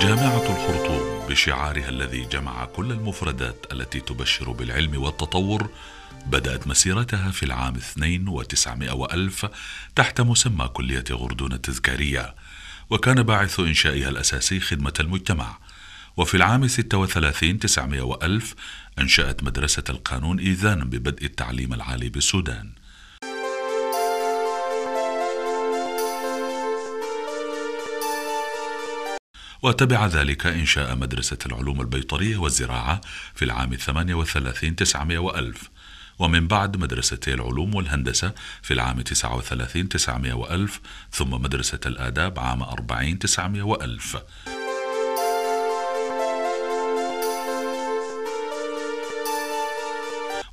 جامعة الخرطوم بشعارها الذي جمع كل المفردات التي تبشر بالعلم والتطور بدأت مسيرتها في العام 2900 وألف تحت مسمى كلية غردون التذكارية وكان باعث إنشائها الأساسي خدمة المجتمع وفي العام 36 900 وألف أنشأت مدرسة القانون إيذانا ببدء التعليم العالي بالسودان وتبع ذلك إنشاء مدرسة العلوم البيطرية والزراعة في العام 38 900 وألف ومن بعد مدرستي العلوم والهندسة في العام 39 900 وألف ثم مدرسة الآداب عام 40 900 وألف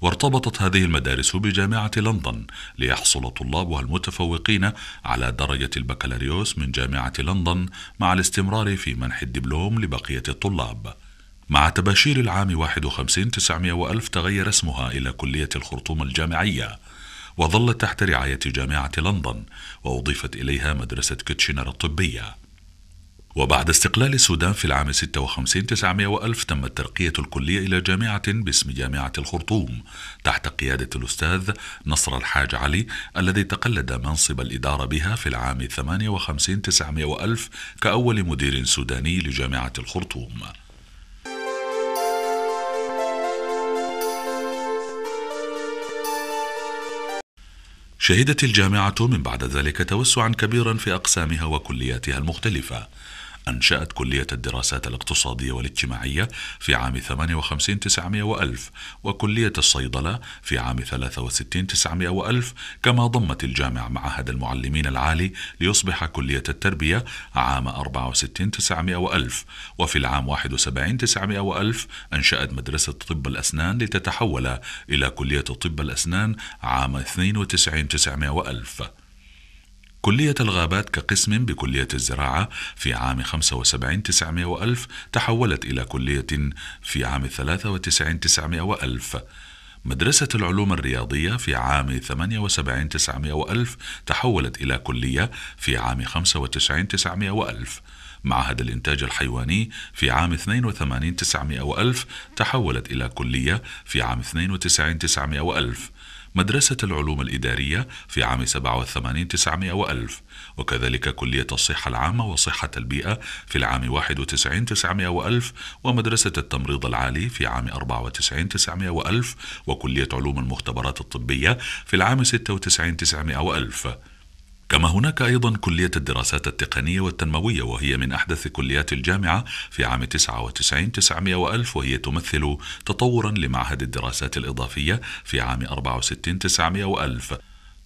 وارتبطت هذه المدارس بجامعة لندن ليحصل طلابها المتفوقين على درجة البكالوريوس من جامعة لندن مع الاستمرار في منح الدبلوم لبقية الطلاب مع تباشير العام 51 900 وألف تغير اسمها إلى كلية الخرطوم الجامعية وظلت تحت رعاية جامعة لندن وأضيفت إليها مدرسة كيتشنر الطبية وبعد استقلال السودان في العام 56 900 وألف تمت ترقية الكلية إلى جامعة باسم جامعة الخرطوم تحت قيادة الأستاذ نصر الحاج علي الذي تقلد منصب الإدارة بها في العام 58 900 وألف كأول مدير سوداني لجامعة الخرطوم شهدت الجامعة من بعد ذلك توسعا كبيرا في أقسامها وكلياتها المختلفة أنشأت كلية الدراسات الاقتصادية والاجتماعية في عام 58 900 وألف وكلية الصيدلة في عام 63 900 وألف كما ضمت الجامعة معهد المعلمين العالي ليصبح كلية التربية عام 64 900 وألف وفي العام 71 900 وألف أنشأت مدرسة طب الأسنان لتتحول إلى كلية طب الأسنان عام 92 900 وألف كلية الغابات كقسم بكلية الزراعة في عام 75 900 ألف تحولت إلى كلية في عام 93 900 ألف مدرسة العلوم الرياضية في عام 78 900 ألف تحولت إلى كلية في عام 95 900 ألف معهد الإنتاج الحيواني في عام 82 900 ألف تحولت إلى كلية في عام 92 900 ألف مدرسة العلوم الإدارية في عام 87 900 وألف وكذلك كلية الصحة العامة وصحة البيئة في العام 91 900 وألف ومدرسة التمريض العالي في عام 94 900 وألف وكلية علوم المختبرات الطبية في العام 96 900 وألف كما هناك أيضا كلية الدراسات التقنية والتنموية وهي من أحدث كليات الجامعة في عام 99 900 وألف وهي تمثل تطورا لمعهد الدراسات الإضافية في عام 64 900 وألف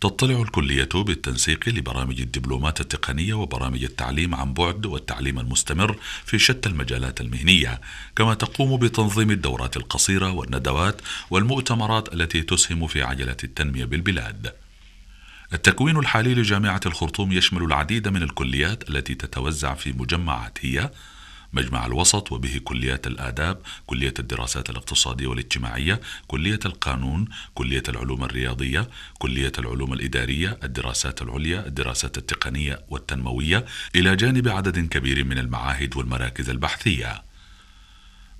تطلع الكلية بالتنسيق لبرامج الدبلومات التقنية وبرامج التعليم عن بعد والتعليم المستمر في شتى المجالات المهنية، كما تقوم بتنظيم الدورات القصيرة والندوات والمؤتمرات التي تسهم في عجلة التنمية بالبلاد. التكوين الحالي لجامعة الخرطوم يشمل العديد من الكليات التي تتوزع في مجمعات هي مجمع الوسط وبه كليات الآداب، كلية الدراسات الاقتصادية والاجتماعية، كلية القانون، كلية العلوم الرياضية، كلية العلوم الإدارية، الدراسات العليا، الدراسات التقنية والتنموية، إلى جانب عدد كبير من المعاهد والمراكز البحثية.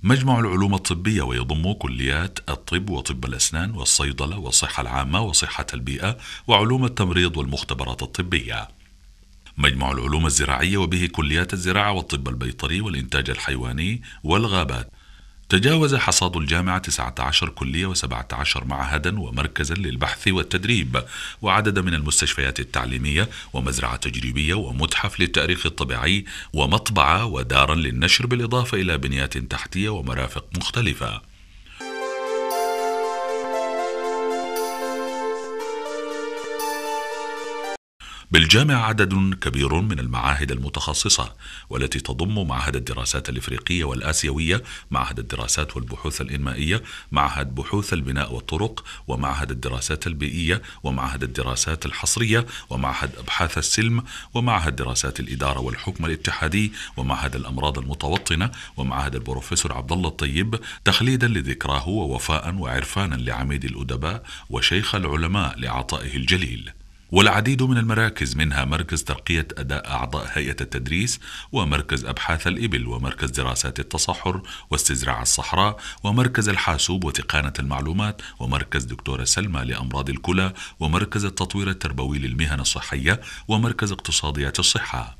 مجمع العلوم الطبية ويضم كليات الطب وطب الأسنان والصيدلة والصحة العامة وصحة البيئة وعلوم التمريض والمختبرات الطبية مجمع العلوم الزراعية وبه كليات الزراعة والطب البيطري والإنتاج الحيواني والغابات تجاوز حصاد الجامعة 19 كلية و17 معهدا ومركزا للبحث والتدريب وعدد من المستشفيات التعليمية ومزرعة تجريبية ومتحف للتاريخ الطبيعي ومطبعة ودارا للنشر بالإضافة إلى بنيات تحتية ومرافق مختلفة بالجامع عدد كبير من المعاهد المتخصصة والتي تضم معهد الدراسات الإفريقية والآسيوية معهد الدراسات والبحوث الإنمائية معهد بحوث البناء والطرق ومعهد الدراسات البيئية ومعهد الدراسات الحصرية ومعهد أبحاث السلم ومعهد دراسات الإدارة والحكم الاتحادي ومعهد الأمراض المتوطنة ومعهد البروفيسور عبد الله الطيب تخليدا لذكراه ووفاء وعرفانا لعميد الأدباء وشيخ العلماء لعطائه الجليل والعديد من المراكز منها مركز ترقية أداء أعضاء هيئة التدريس ومركز أبحاث الإبل ومركز دراسات التصحر واستزراع الصحراء ومركز الحاسوب وتقانة المعلومات ومركز دكتورة سلمى لأمراض الكلى ومركز التطوير التربوي للمهن الصحية ومركز اقتصاديات الصحة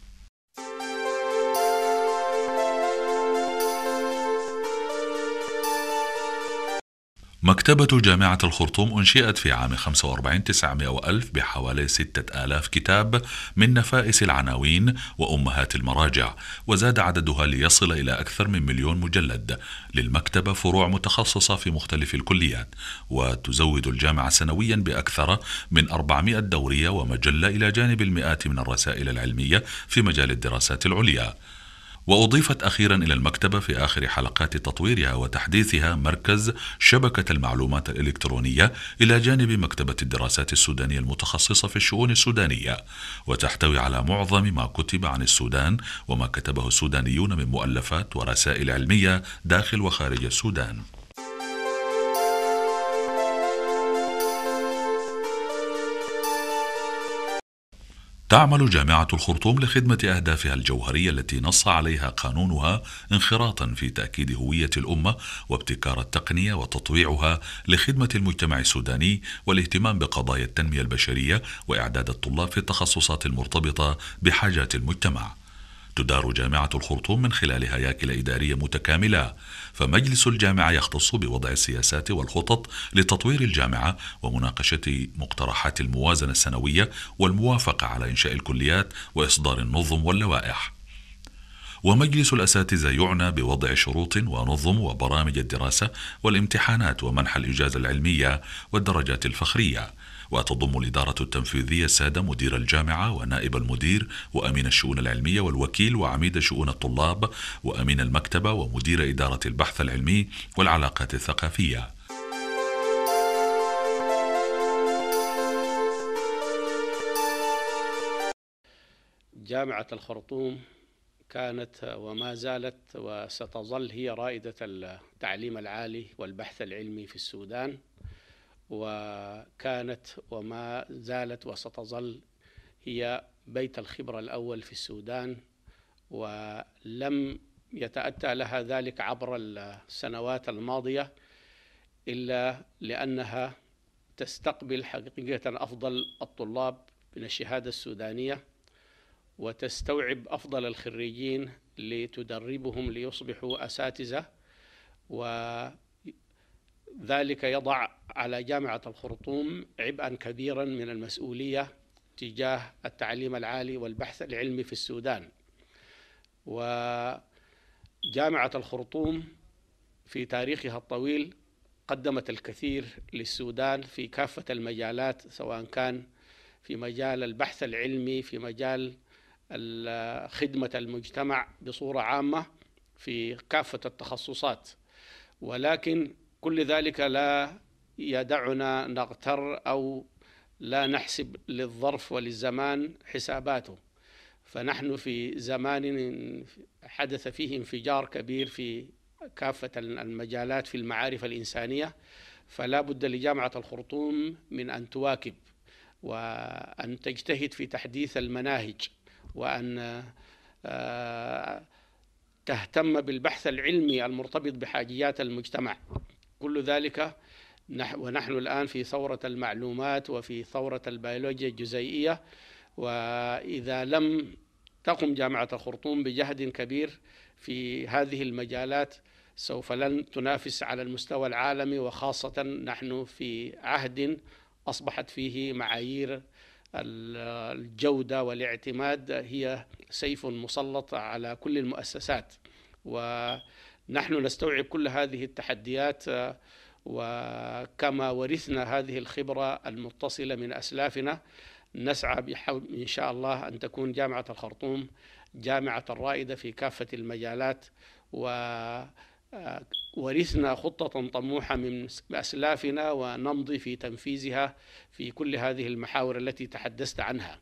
مكتبة جامعة الخرطوم أنشئت في عام 45 900 وألف بحوالي 6000 كتاب من نفائس العناوين وأمهات المراجع وزاد عددها ليصل إلى أكثر من مليون مجلد للمكتبة فروع متخصصة في مختلف الكليات وتزود الجامعة سنويا بأكثر من 400 دورية ومجلة إلى جانب المئات من الرسائل العلمية في مجال الدراسات العليا وأضيفت أخيرا إلى المكتبة في آخر حلقات تطويرها وتحديثها مركز شبكة المعلومات الإلكترونية إلى جانب مكتبة الدراسات السودانية المتخصصة في الشؤون السودانية وتحتوي على معظم ما كتب عن السودان وما كتبه السودانيون من مؤلفات ورسائل علمية داخل وخارج السودان تعمل جامعة الخرطوم لخدمة أهدافها الجوهرية التي نص عليها قانونها انخراطا في تأكيد هوية الأمة وابتكار التقنية وتطويعها لخدمة المجتمع السوداني والاهتمام بقضايا التنمية البشرية وإعداد الطلاب في التخصصات المرتبطة بحاجات المجتمع. تدار جامعة الخرطوم من خلال هياكل إدارية متكاملة فمجلس الجامعة يختص بوضع السياسات والخطط لتطوير الجامعة ومناقشة مقترحات الموازنة السنوية والموافقة على إنشاء الكليات وإصدار النظم واللوائح ومجلس الأساتذة يعنى بوضع شروط ونظم وبرامج الدراسة والامتحانات ومنح الإجازة العلمية والدرجات الفخرية وتضم الإدارة التنفيذية السادة مدير الجامعة ونائب المدير وأمين الشؤون العلمية والوكيل وعميد شؤون الطلاب وأمين المكتبة ومدير إدارة البحث العلمي والعلاقات الثقافية جامعة الخرطوم كانت وما زالت وستظل هي رائدة التعليم العالي والبحث العلمي في السودان وكانت وما زالت وستظل هي بيت الخبرة الأول في السودان ولم يتأتى لها ذلك عبر السنوات الماضية إلا لأنها تستقبل حقيقة أفضل الطلاب من الشهادة السودانية وتستوعب أفضل الخريجين لتدربهم ليصبحوا أساتذة و ذلك يضع على جامعة الخرطوم عبئا كبيرا من المسؤولية تجاه التعليم العالي والبحث العلمي في السودان وجامعة الخرطوم في تاريخها الطويل قدمت الكثير للسودان في كافة المجالات سواء كان في مجال البحث العلمي في مجال خدمة المجتمع بصورة عامة في كافة التخصصات ولكن كل ذلك لا يدعنا نغتر أو لا نحسب للظرف وللزمان حساباته فنحن في زمان حدث فيه انفجار كبير في كافة المجالات في المعارف الإنسانية فلا بد لجامعة الخرطوم من أن تواكب وأن تجتهد في تحديث المناهج وأن آه، تهتم بالبحث العلمي المرتبط بحاجيات المجتمع كل ذلك ونحن الآن في ثورة المعلومات وفي ثورة البيولوجيا الجزيئية وإذا لم تقم جامعة الخرطوم بجهد كبير في هذه المجالات سوف لن تنافس على المستوى العالمي وخاصة نحن في عهد أصبحت فيه معايير الجودة والاعتماد هي سيف مسلط على كل المؤسسات و نحن نستوعب كل هذه التحديات آه، وكما ورثنا هذه الخبرة المتصلة من أسلافنا نسعى إن شاء الله أن تكون جامعة الخرطوم جامعة الرائدة في كافة المجالات وورثنا آه، خطة طموحة من أسلافنا ونمضي في تنفيذها في كل هذه المحاور التي تحدثت عنها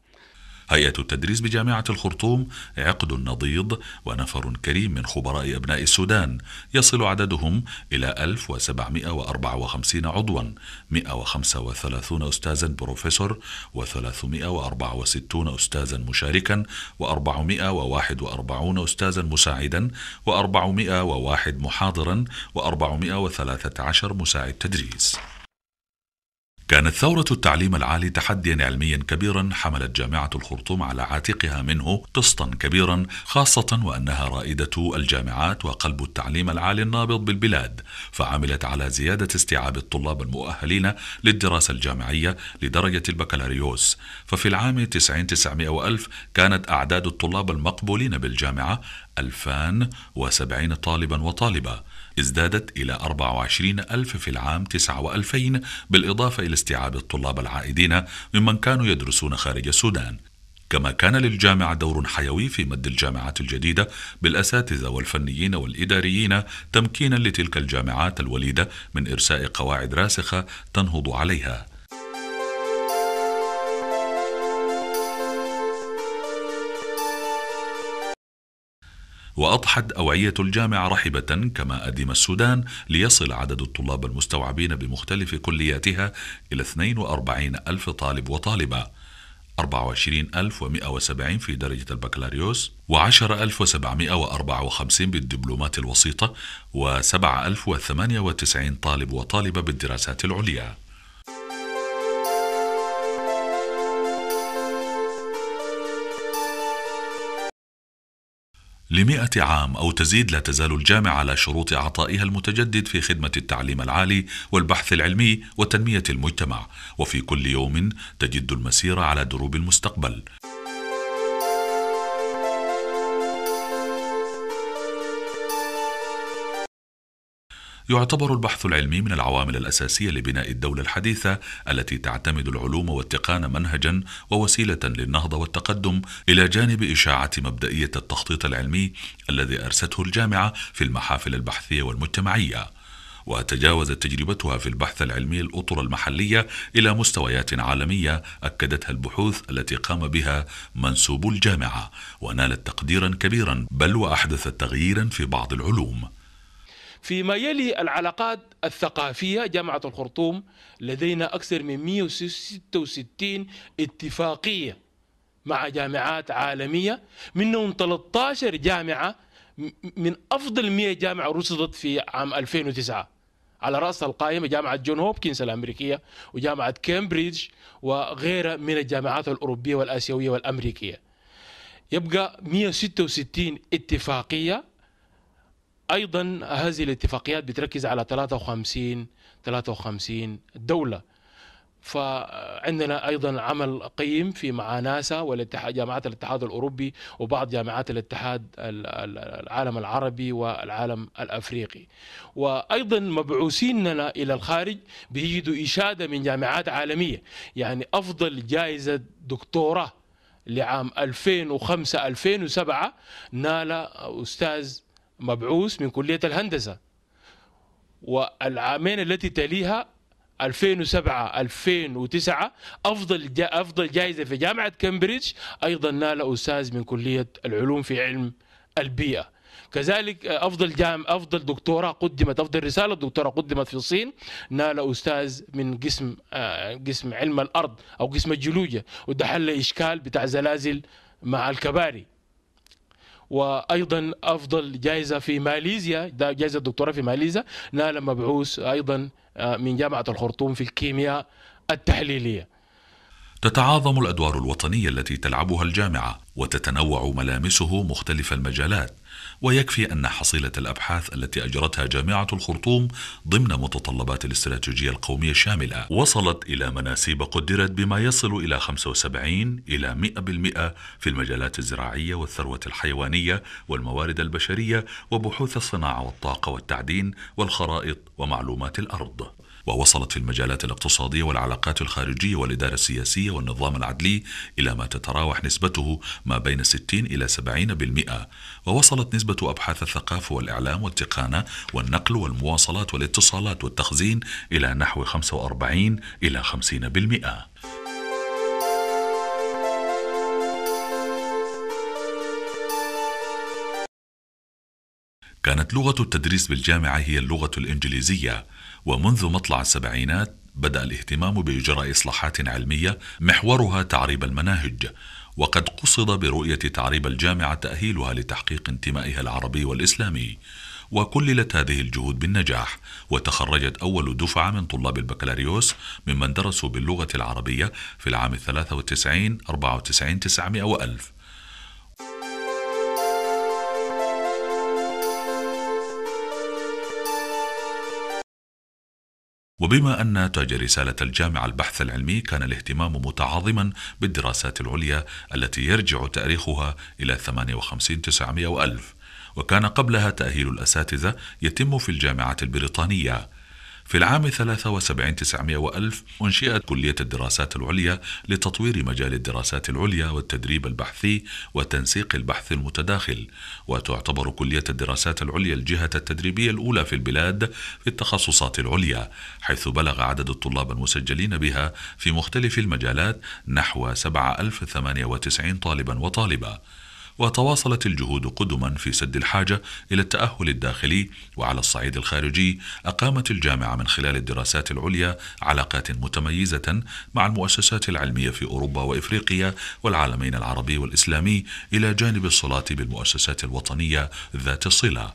هيئة التدريس بجامعة الخرطوم عقد نضيض ونفر كريم من خبراء أبناء السودان يصل عددهم إلى 1754 عضوا 135 أستاذا بروفيسور و364 أستاذا مشاركا و441 أستاذا مساعدا و401 محاضرا و413 مساعد تدريس كانت ثورة التعليم العالي تحديا علميا كبيرا حملت جامعة الخرطوم على عاتقها منه قسطا كبيرا خاصة وأنها رائدة الجامعات وقلب التعليم العالي النابض بالبلاد فعملت على زيادة استيعاب الطلاب المؤهلين للدراسة الجامعية لدرجة البكالوريوس ففي العام 90 900 ألف كانت أعداد الطلاب المقبولين بالجامعة 2070 طالبا وطالبة ازدادت إلى 24 ألف في العام 2000 بالإضافة إلى استيعاب الطلاب العائدين ممن كانوا يدرسون خارج السودان كما كان للجامعة دور حيوي في مد الجامعات الجديدة بالأساتذة والفنيين والإداريين تمكينا لتلك الجامعات الوليدة من إرساء قواعد راسخة تنهض عليها وأضحت أوعية الجامعة رحبة كما أديم السودان ليصل عدد الطلاب المستوعبين بمختلف كلياتها إلى 42 ألف طالب وطالبة 24170 في درجة البكالوريوس و10754 بالدبلومات الوسيطة و7098 طالب وطالبة بالدراسات العليا لمئة عام أو تزيد لا تزال الجامعة على شروط عطائها المتجدد في خدمة التعليم العالي والبحث العلمي وتنمية المجتمع وفي كل يوم تجد المسيرة على دروب المستقبل يعتبر البحث العلمي من العوامل الأساسية لبناء الدولة الحديثة التي تعتمد العلوم والتقان منهجا ووسيلة للنهضة والتقدم إلى جانب إشاعة مبدئية التخطيط العلمي الذي أرسته الجامعة في المحافل البحثية والمجتمعية وتجاوزت تجربتها في البحث العلمي الاطر المحليه الى مستويات عالميه اكدتها البحوث التي قام بها منسوب الجامعه ونالت تقديرا كبيرا بل واحدثت تغييرا في بعض العلوم فيما يلي العلاقات الثقافية جامعة الخرطوم لدينا أكثر من 166 اتفاقية مع جامعات عالمية منهم 13 جامعة من أفضل 100 جامعة رصدت في عام 2009 على رأس القائمة جامعة جون هوبكنز الأمريكية وجامعة كامبريدج وغيرها من الجامعات الأوروبية والآسيوية والأمريكية يبقى 166 اتفاقية ايضا هذه الاتفاقيات بتركز على 53 53 دوله فعندنا ايضا عمل قيم في مع ناسا والاتحاد جامعات الاتحاد الاوروبي وبعض جامعات الاتحاد العالم العربي والعالم الافريقي وايضا مبعوثيننا الى الخارج بيجدوا اشاده من جامعات عالميه يعني افضل جائزه دكتوراه لعام 2005 2007 نال استاذ مبعوث من كلية الهندسة والعامين التي تليها 2007 2009 افضل جا افضل جائزه في جامعه كامبريدج ايضا نال استاذ من كليه العلوم في علم البيئه كذلك افضل جام افضل دكتوره قدمت افضل رساله دكتوره قدمت في الصين نال استاذ من قسم آه، قسم علم الارض او قسم الجيولوجيا وده حل اشكال بتاع زلازل مع الكباري وايضا افضل جائزه في ماليزيا جائزه دكتوراه في ماليزيا نال مبعوث ايضا آه، من جامعه الخرطوم في الكيمياء التحليليه تتعاظم الادوار الوطنيه التي تلعبها الجامعه وتتنوع ملامسه مختلف المجالات ويكفي أن حصيلة الأبحاث التي أجرتها جامعة الخرطوم ضمن متطلبات الاستراتيجية القومية الشاملة وصلت إلى مناسيب قدرت بما يصل إلى 75 إلى 100% في المجالات الزراعية والثروة الحيوانية والموارد البشرية وبحوث الصناعة والطاقة والتعدين والخرائط ومعلومات الأرض ووصلت في المجالات الاقتصادية والعلاقات الخارجية والإدارة السياسية والنظام العدلي إلى ما تتراوح نسبته ما بين 60 إلى 70% ووصلت نسبة أبحاث الثقافة والإعلام والتقانة والنقل والمواصلات والاتصالات والتخزين إلى نحو 45 إلى 50%. كانت لغة التدريس بالجامعة هي اللغة الإنجليزية ومنذ مطلع السبعينات بدأ الاهتمام بإجراء إصلاحات علمية محورها تعريب المناهج وقد قصد برؤية تعريب الجامعة تأهيلها لتحقيق انتمائها العربي والإسلامي وكللت هذه الجهود بالنجاح وتخرجت أول دفعة من طلاب البكالوريوس ممن درسوا باللغة العربية في العام 93 94 900 وألف وبما أن تاج رسالة الجامعة البحث العلمي كان الاهتمام متعاظما بالدراسات العليا التي يرجع تاريخها إلى 58 900 ألف وكان قبلها تأهيل الأساتذة يتم في الجامعة البريطانية في العام 73 900 وألف أنشئت كلية الدراسات العليا لتطوير مجال الدراسات العليا والتدريب البحثي وتنسيق البحث المتداخل وتعتبر كلية الدراسات العليا الجهة التدريبية الأولى في البلاد في التخصصات العليا حيث بلغ عدد الطلاب المسجلين بها في مختلف المجالات نحو 7098 طالبا وطالبة وتواصلت الجهود قدما في سد الحاجة إلى التأهل الداخلي وعلى الصعيد الخارجي أقامت الجامعة من خلال الدراسات العليا علاقات متميزة مع المؤسسات العلمية في أوروبا وإفريقيا والعالمين العربي والإسلامي إلى جانب الصلاة بالمؤسسات الوطنية ذات الصلة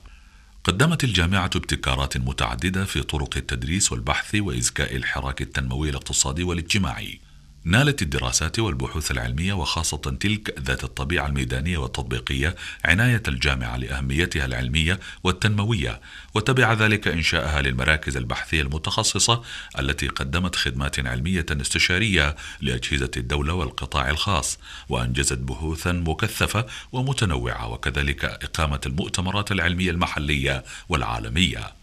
قدمت الجامعة ابتكارات متعددة في طرق التدريس والبحث وإزكاء الحراك التنموي الاقتصادي والاجتماعي نالت الدراسات والبحوث العلمية وخاصة تلك ذات الطبيعة الميدانية والتطبيقية عناية الجامعة لأهميتها العلمية والتنموية، وتبع ذلك إنشاءها للمراكز البحثية المتخصصة التي قدمت خدمات علمية استشارية لأجهزة الدولة والقطاع الخاص، وأنجزت بحوثا مكثفة ومتنوعة وكذلك إقامة المؤتمرات العلمية المحلية والعالمية.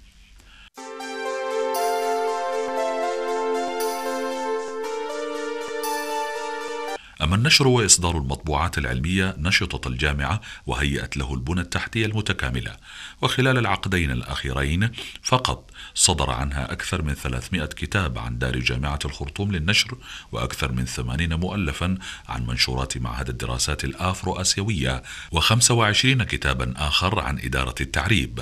أما النشر وإصدار المطبوعات العلمية نشطت الجامعة وهيئت له البنى التحتية المتكاملة وخلال العقدين الأخيرين فقط صدر عنها أكثر من 300 كتاب عن دار جامعة الخرطوم للنشر وأكثر من 80 مؤلفا عن منشورات معهد الدراسات الآفرو آسيوية و25 كتابا آخر عن إدارة التعريب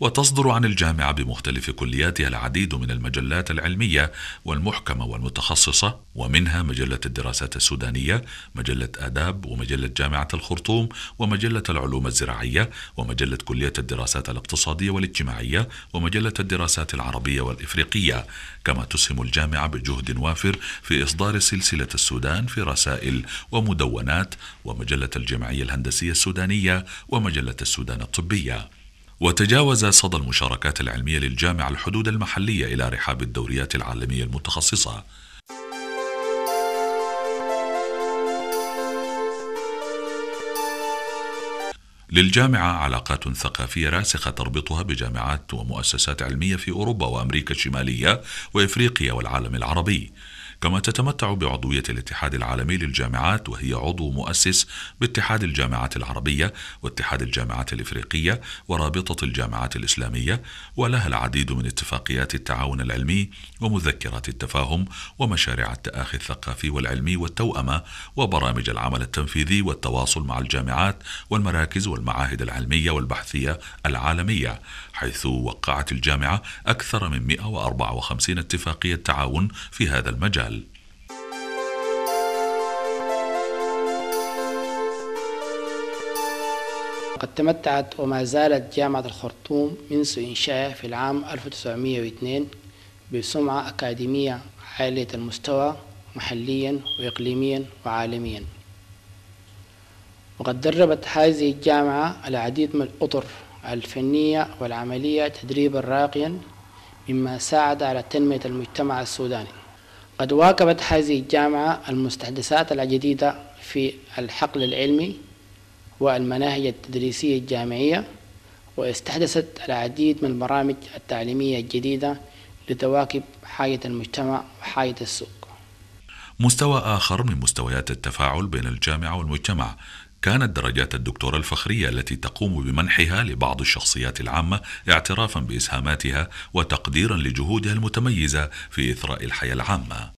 وتصدر عن الجامعة بمختلف كلياتها العديد من المجلات العلمية والمحكمة والمتخصصة ومنها مجلة الدراسات السودانية مجلة آداب ومجلة جامعة الخرطوم ومجلة العلوم الزراعية ومجلة كلية الدراسات الاقتصادية والاجتماعية ومجلة الدراسات العربية والإفريقية كما تسهم الجامعة بجهد وافر في إصدار سلسلة السودان في رسائل ومدونات ومجلة الجمعية الهندسية السودانية ومجلة السودان الطبية وتجاوز صدى المشاركات العلمية للجامعة الحدود المحلية إلى رحاب الدوريات العالمية المتخصصة للجامعة علاقات ثقافية راسخة تربطها بجامعات ومؤسسات علمية في أوروبا وأمريكا الشمالية وإفريقيا والعالم العربي كما تتمتع بعضوية الاتحاد العالمي للجامعات وهي عضو مؤسس باتحاد الجامعات العربية واتحاد الجامعات الإفريقية ورابطة الجامعات الإسلامية ولها العديد من اتفاقيات التعاون العلمي ومذكرات التفاهم ومشاريع التآخي الثقافي والعلمي والتوأمة وبرامج العمل التنفيذي والتواصل مع الجامعات والمراكز والمعاهد العلمية والبحثية العالمية حيث وقعت الجامعة أكثر من 154 اتفاقية تعاون في هذا المجال قد تمتعت وما زالت جامعة الخرطوم منذ إنشائها في العام 1902 بسمعة أكاديمية عالية المستوى محليا وإقليميا وعالميا وقد دربت هذه الجامعة العديد من الأطر الفنية والعملية تدريبا راقيا مما ساعد على تنمية المجتمع السوداني قد واكبت هذه الجامعة المستحدثات الجديدة في الحقل العلمي والمناهج التدريسية الجامعية واستحدثت العديد من البرامج التعليمية الجديدة لتواكب حاجة المجتمع وحاجة السوق مستوى آخر من مستويات التفاعل بين الجامعة والمجتمع كانت درجات الدكتورة الفخرية التي تقوم بمنحها لبعض الشخصيات العامة اعترافا بإسهاماتها وتقديرا لجهودها المتميزة في إثراء الحياة العامة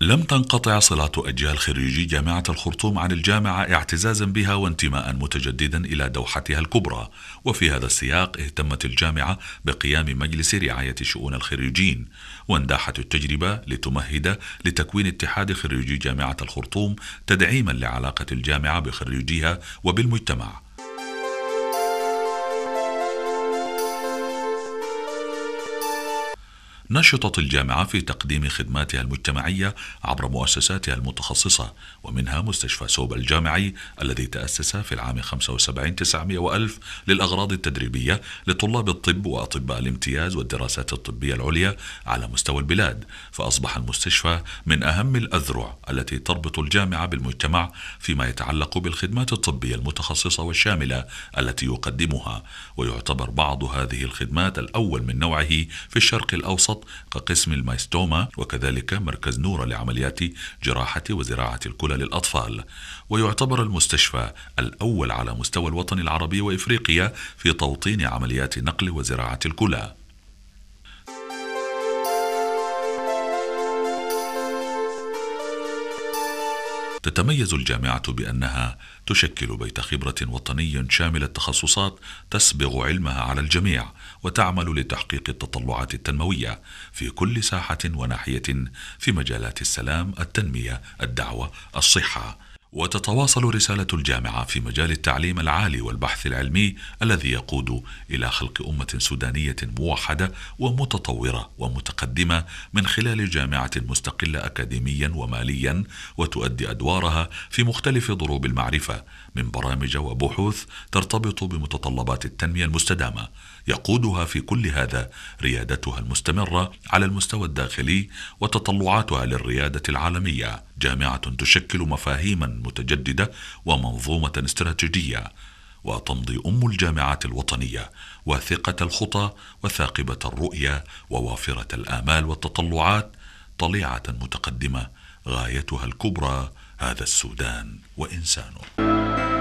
لم تنقطع صلة أجيال خريجي جامعة الخرطوم عن الجامعة اعتزازا بها وانتماء متجددا إلى دوحتها الكبرى وفي هذا السياق اهتمت الجامعة بقيام مجلس رعاية شؤون الخريجين وانداحت التجربة لتمهد لتكوين اتحاد خريجي جامعة الخرطوم تدعيما لعلاقة الجامعة بخريجيها وبالمجتمع نشطت الجامعة في تقديم خدماتها المجتمعية عبر مؤسساتها المتخصصة ومنها مستشفى سوب الجامعي الذي تأسس في العام 75 900 وألف للأغراض التدريبية لطلاب الطب وأطباء الامتياز والدراسات الطبية العليا على مستوى البلاد فأصبح المستشفى من أهم الأذرع التي تربط الجامعة بالمجتمع فيما يتعلق بالخدمات الطبية المتخصصة والشاملة التي يقدمها ويعتبر بعض هذه الخدمات الأول من نوعه في الشرق الأوسط الوسط كقسم المايستوما وكذلك مركز نورا لعمليات جراحة وزراعة الكلى للأطفال ويعتبر المستشفى الأول على مستوى الوطن العربي وإفريقيا في توطين عمليات نقل وزراعة الكلى تتميز الجامعة بأنها تشكل بيت خبرة وطني شامل التخصصات تسبغ علمها على الجميع وتعمل لتحقيق التطلعات التنموية في كل ساحة وناحية في مجالات السلام، التنمية، الدعوة، الصحة، وتتواصل رسالة الجامعة في مجال التعليم العالي والبحث العلمي الذي يقود إلى خلق أمة سودانية موحدة ومتطورة ومتقدمة من خلال جامعة مستقلة أكاديميا وماليا وتؤدي أدوارها في مختلف ضروب المعرفة من برامج وبحوث ترتبط بمتطلبات التنمية المستدامة يقودها في كل هذا ريادتها المستمره على المستوى الداخلي وتطلعاتها للرياده العالميه جامعه تشكل مفاهيما متجدده ومنظومه استراتيجيه وتمضي ام الجامعات الوطنيه واثقه الخطى وثاقبه الرؤيه ووافره الامال والتطلعات طليعه متقدمه غايتها الكبرى هذا السودان وانسانه